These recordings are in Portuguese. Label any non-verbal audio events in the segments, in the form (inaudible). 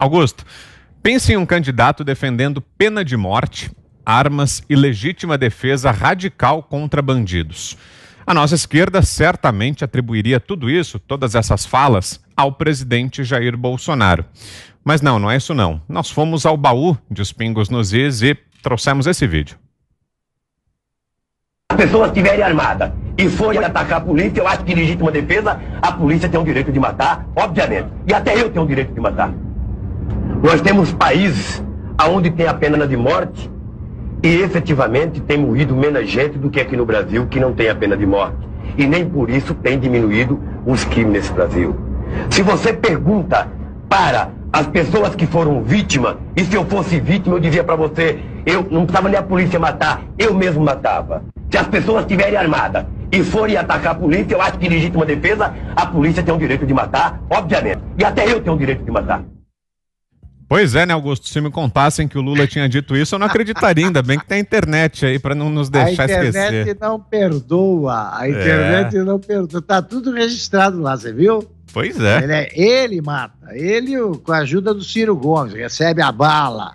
Augusto, pense em um candidato defendendo pena de morte, armas e legítima defesa radical contra bandidos. A nossa esquerda certamente atribuiria tudo isso, todas essas falas, ao presidente Jair Bolsonaro. Mas não, não é isso não. Nós fomos ao baú de Os Pingos nos Is e trouxemos esse vídeo. As pessoas estiverem armadas e forem atacar a polícia, eu acho que legítima defesa, a polícia tem o direito de matar, obviamente. E até eu tenho o direito de matar. Nós temos países onde tem a pena de morte e efetivamente tem morrido menos gente do que aqui no Brasil que não tem a pena de morte. E nem por isso tem diminuído os crimes nesse Brasil. Se você pergunta para as pessoas que foram vítima, e se eu fosse vítima, eu dizia para você, eu não precisava nem a polícia matar, eu mesmo matava. Se as pessoas estiverem armadas e forem atacar a polícia, eu acho que legítima defesa, a polícia tem o direito de matar, obviamente. E até eu tenho o direito de matar. Pois é, né, Augusto? Se me contassem que o Lula tinha dito isso, eu não acreditaria. Ainda bem que tem internet aí para não nos deixar esquecer. A internet esquecer. não perdoa. A é. internet é. não perdoa. Tá tudo registrado lá, você viu? Pois é. Ele, é, ele mata. Ele, com a ajuda do Ciro Gomes, recebe a bala.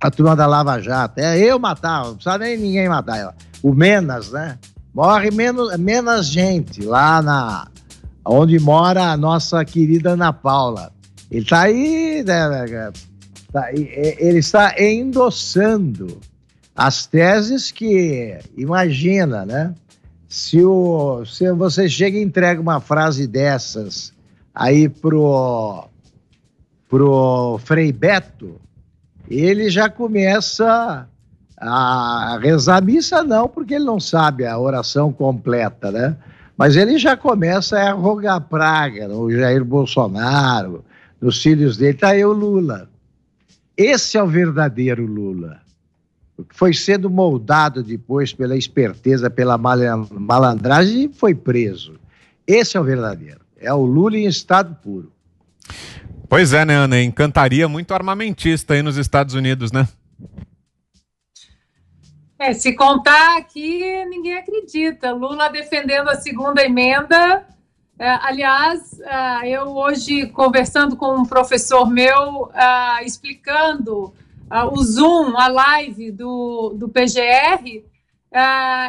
A turma da Lava Jato. É eu matar, não precisa nem ninguém matar. O Menas, né? Morre menos, menos gente lá na, onde mora a nossa querida Ana Paula. Ele tá aí, né, né Tá, ele está endossando as teses que, imagina, né? Se, o, se você chega e entrega uma frase dessas aí pro, pro Frei Beto, ele já começa a rezar a missa, não, porque ele não sabe a oração completa, né? Mas ele já começa a rogar praga no Jair Bolsonaro, nos filhos dele, tá aí o Lula. Esse é o verdadeiro Lula. Foi sendo moldado depois pela esperteza, pela malandragem e foi preso. Esse é o verdadeiro. É o Lula em estado puro. Pois é, né, Ana? Encantaria muito armamentista aí nos Estados Unidos, né? É, se contar aqui, ninguém acredita. Lula defendendo a segunda emenda é, aliás, é, eu hoje conversando com um professor meu, é, explicando o Zoom, a live do, do PGR,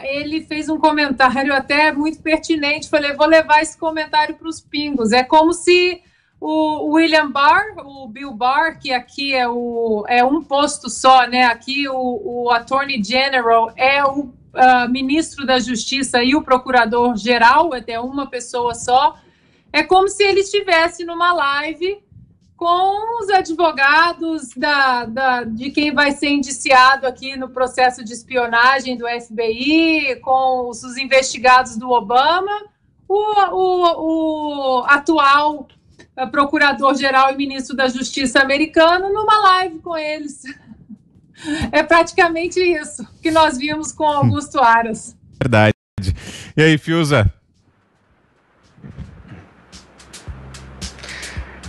ele fez um comentário até muito pertinente. Falei, vou levar esse comentário para os pingos. É como se o William Barr, o Bill Barr, que aqui é, o, é um posto só, né? Aqui o, o Attorney General é o uh, ministro da Justiça e o procurador-geral, é até uma pessoa só, é como se ele estivesse numa live com os advogados da, da, de quem vai ser indiciado aqui no processo de espionagem do FBI, com os, investigados do Obama, o, o, o atual ah, procurador-geral e ministro da Justiça americano numa live com eles. (laughs) É praticamente isso que nós vimos com Augusto Aras. Verdade. E aí, Fiuza?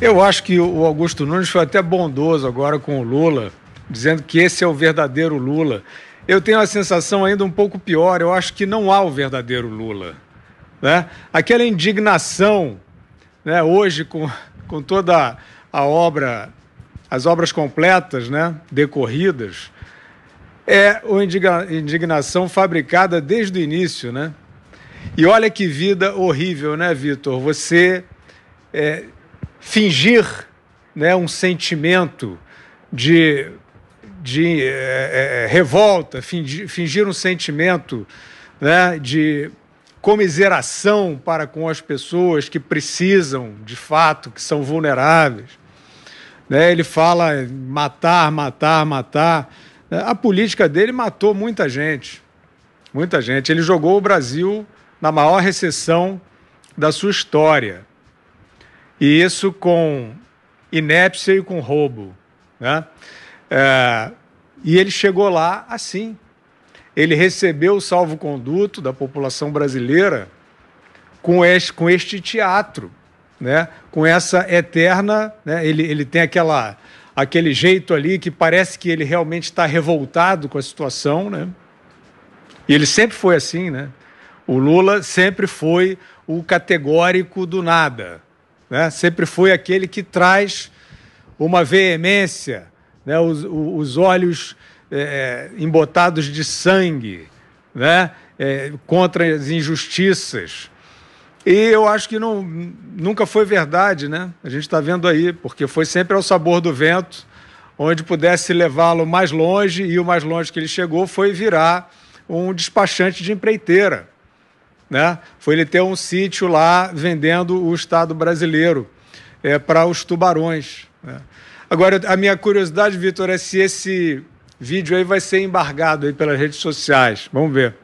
Eu acho que o Augusto Nunes foi até bondoso agora com o Lula, dizendo que esse é o verdadeiro Lula. Eu tenho a sensação ainda um pouco pior, eu acho que não há o verdadeiro Lula. Né? Aquela indignação, né, hoje com, com toda a obra as obras completas, né, decorridas, é uma indignação fabricada desde o início, né? E olha que vida horrível, né, Vitor? Você é, fingir né, um sentimento de, de é, é, revolta, fingir, fingir um sentimento né, de comiseração para com as pessoas que precisam, de fato, que são vulneráveis né? Ele fala matar, matar, matar. A política dele matou muita gente. Muita gente. Ele jogou o Brasil na maior recessão da sua história. E isso com inépcia e com roubo. Né? É, e ele chegou lá assim. Ele recebeu o salvo-conduto da população brasileira com este, com este teatro né? Com essa eterna, né? Ele, ele tem aquela aquele jeito ali que parece que ele realmente está revoltado com a situação, né? E ele sempre foi assim, né? O Lula sempre foi o categórico do nada, né? Sempre foi aquele que traz uma veemência, né? Os, os olhos é, é, embotados de sangue, né? É, contra as injustiças, e eu acho que não, nunca foi verdade, né? A gente está vendo aí, porque foi sempre ao sabor do vento, onde pudesse levá-lo mais longe, e o mais longe que ele chegou foi virar um despachante de empreiteira. Né? Foi ele ter um sítio lá vendendo o Estado brasileiro é, para os tubarões. Né? Agora, a minha curiosidade, Vitor, é se esse vídeo aí vai ser embargado aí pelas redes sociais. Vamos ver.